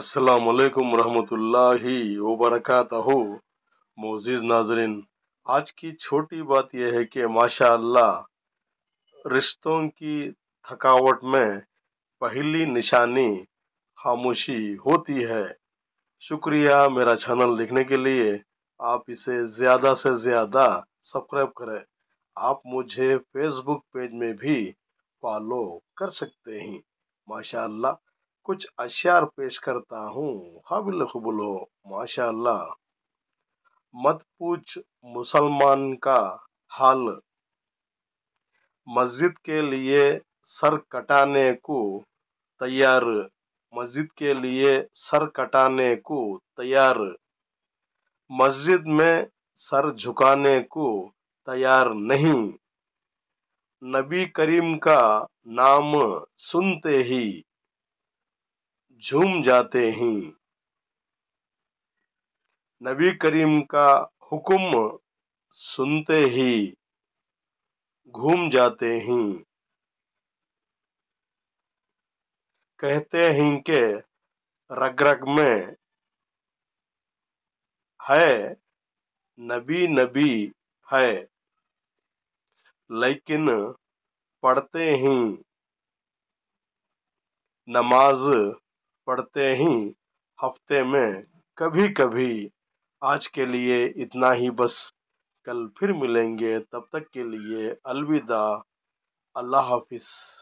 असलकम रहमतुल्लाहि मोजीज़ नाजरीन आज की छोटी बात यह है कि माशा रिश्तों की थकावट में पहली निशानी खामोशी होती है शुक्रिया मेरा चैनल देखने के लिए आप इसे ज़्यादा से ज़्यादा सब्सक्राइब करें आप मुझे फेसबुक पेज में भी फॉलो कर सकते हैं माशाल्लाह कुछ अशार पेश करता हूँ काबिल खबुलो हो माशा मत पूछ मुसलमान का हाल मस्जिद के लिए सर कटाने को तैयार मस्जिद के लिए सर कटाने को तैयार मस्जिद में सर झुकाने को तैयार नहीं नबी करीम का नाम सुनते ही झूम जाते हैं नबी करीम का हुक्म सुनते ही घूम जाते हैं कहते हैं के रग रग में है नबी नबी है लेकिन पढ़ते ही नमाज पढ़ते ही हफ्ते में कभी कभी आज के लिए इतना ही बस कल फिर मिलेंगे तब तक के लिए अलविदा अल्लाह हाफिज़